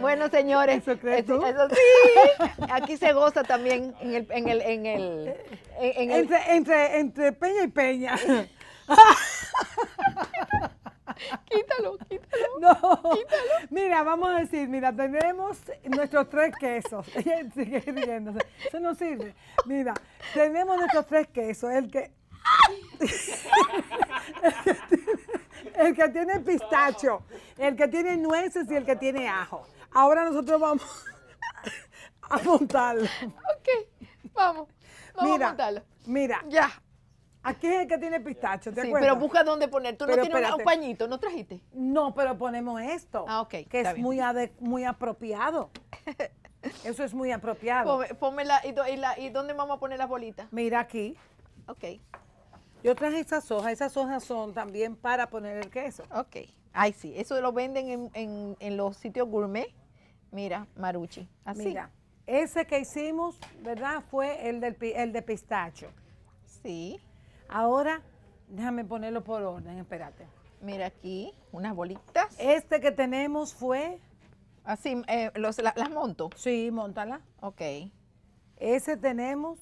Bueno, señores, aquí se goza también en el... En el, en el, entre, Peña y Peña. quítalo, quítalo. No, mira, vamos a decir, mira, tenemos nuestros tres quesos. sigue riéndose. Eso no sirve. Mira, tenemos nuestros tres quesos. El que. el que tiene pistacho, el que tiene nueces y el que tiene ajo. Ahora nosotros vamos a montarlo. Ok, vamos. Vamos mira, a montarlo. Mira. Ya. Aquí es el que tiene pistacho, ¿te sí, pero busca dónde poner. Tú no tienes un pañito, ¿no trajiste? No, pero ponemos esto. Ah, ok. Que es muy, muy apropiado. Eso es muy apropiado. Ponme, y, dónde vamos a poner las bolitas? Mira aquí. Ok. Yo traje esas hojas. Esas hojas son también para poner el queso. Ok. Ay, sí. Eso lo venden en, en, en los sitios gourmet. Mira, Maruchi. Así. Mira, ese que hicimos, ¿verdad? Fue el, del, el de pistacho. Sí. Ahora, déjame ponerlo por orden, espérate. Mira aquí, unas bolitas. Este que tenemos fue... Así, eh, los, las monto. Sí, montala. Ok. Ese tenemos.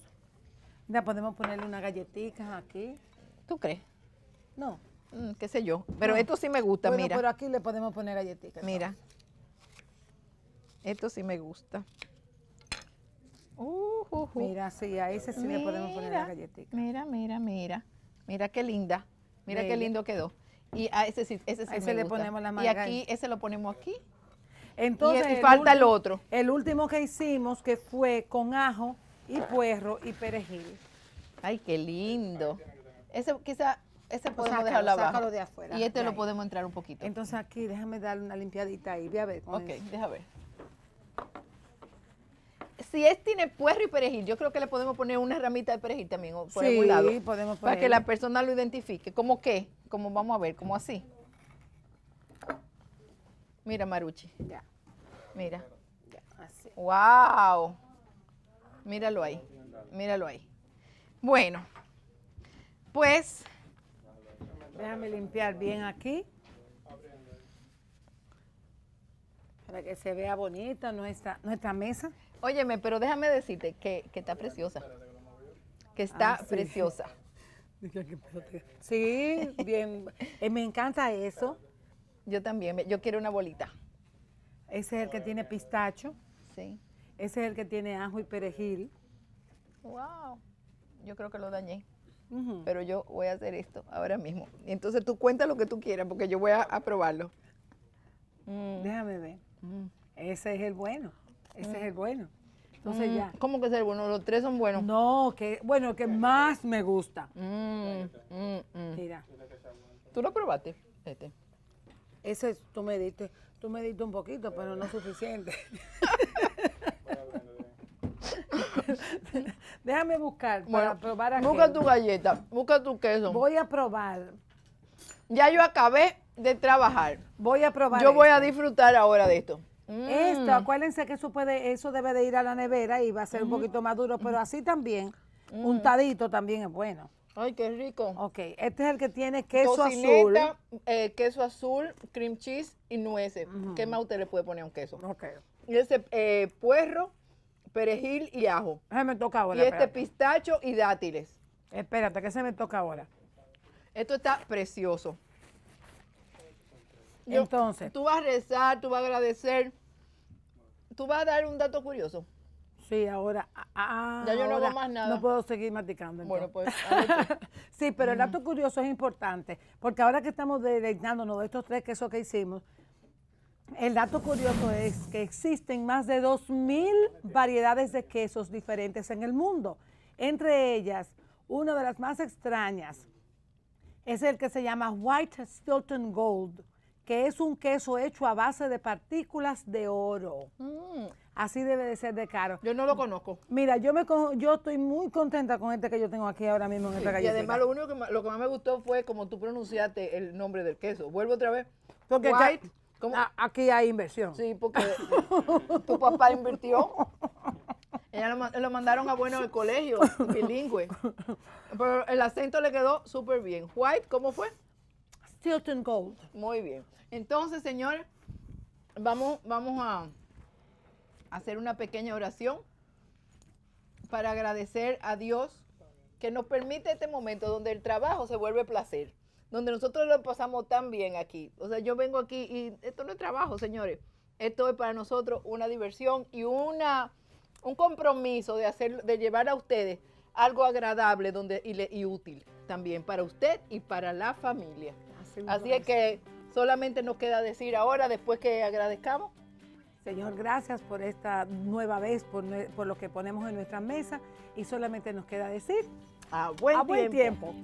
Ya podemos ponerle unas galletitas aquí. ¿Tú crees? No. Mm, qué sé yo. Pero esto sí me gusta, mira. Pero aquí le podemos poner galletitas. Mira. Esto sí me gusta. Uh, uh, uh. Mira, sí, a ese sí le podemos poner la galletita. Mira, mira, mira. Mira qué linda. Mira qué lindo quedó. Y a ese sí, ese le ponemos la margarita. Y aquí, ese lo ponemos aquí. Entonces, y, falta el, otro. El último que hicimos que fue con ajo y puerro y perejil. Ay, qué lindo. Ese quizá ese podemos dejarlo de afuera. Y este lo podemos entrar un poquito. Entonces aquí, déjame darle una limpiadita ahí. voy a ver. Ok, déjame ver si es tiene puerro y perejil, yo creo que le podemos poner una ramita de perejil también por algún lado. podemos poner. Para que la persona lo identifique. ¿Cómo qué? Como vamos a ver, como así. Mira, Maruchi. Ya. Mira. Ya, así. ¡Wow! Míralo ahí. Míralo ahí. Bueno, pues. Déjame limpiar bien aquí. Para que se vea bonita nuestra, nuestra mesa. Óyeme, pero déjame decirte que, está preciosa. Que está ah, preciosa. Sí, bien. Eh, me encanta eso. Yo también, yo quiero una bolita. Ese es el que tiene pistacho. Sí. Ese es el que tiene ajo y perejil. Wow. Yo creo que lo dañé. Pero yo voy a hacer esto ahora mismo. Entonces tú cuenta lo que tú quieras porque yo voy a, probarlo. Mm. Déjame ver. Ese es el bueno, ese es el mm. bueno. Entonces mm. ya. ¿Cómo que es el bueno? Los tres son buenos. No, que bueno, que más me gusta. Mm, Mira. ¿Tú lo probaste? Este. Ese tú me diste, tú me diste un poquito, pero no suficiente. Déjame buscar para probar Busca tu galleta, busca tu queso. Voy a probar. Ya yo acabé de trabajar. Voy a probar. Yo voy a disfrutar ahora de esto. Esto, mm. acuérdense que eso puede, eso debe de ir a la nevera y va a ser un poquito más duro, pero así también, untadito un también es bueno. Ay, qué rico. Ok, este es el que tiene queso azul. Eh, queso azul, cream cheese y nueces. ¿Qué más usted le puede poner a un queso? Ok. Y ese eh, puerro, perejil y ajo. Se me toca ahora. Y este pistacho y dátiles. Espérate, que se me toca ahora. Esto está precioso. Entonces. Tú vas a rezar, tú vas a agradecer. Tú vas a dar un dato curioso. Sí, ahora. Ah, ah, ya yo no hago más nada. No puedo seguir masticando. Bueno, pues. sí, pero el mm. dato curioso es importante, porque ahora que estamos dedicándonos de estos tres quesos que hicimos, el dato curioso es que existen más de 2.000 variedades de quesos diferentes en el mundo. Entre ellas, una de las más extrañas es el que se llama White Stilton Gold que es un queso hecho a base de partículas de oro. Mm. Así debe de ser de caro. Yo no lo conozco. Mira, yo me yo estoy muy contenta con este que yo tengo aquí ahora mismo en esta calle Y además lo único que más, me gustó fue como tú pronunciaste el nombre del queso. Vuelvo otra vez. Porque White, aquí hay inversión. Sí, porque tu papá invirtió. Ella lo, mandaron a bueno al colegio, bilingüe. Pero el acento le quedó súper bien. White, ¿cómo fue? Tilton Gold. Muy bien. Entonces, señores, vamos, vamos a hacer una pequeña oración para agradecer a Dios que nos permite este momento donde el trabajo se vuelve placer, donde nosotros lo pasamos tan bien aquí. O sea, yo vengo aquí y esto no es trabajo, señores. Esto es para nosotros una diversión y una, un compromiso de, hacer, de llevar a ustedes algo agradable donde, y útil también para usted y para la familia. Así es que solamente nos queda decir ahora, después que agradezcamos. Señor, gracias por esta nueva vez, por, lo que ponemos en nuestra mesa y solamente nos queda decir a Buen tiempo.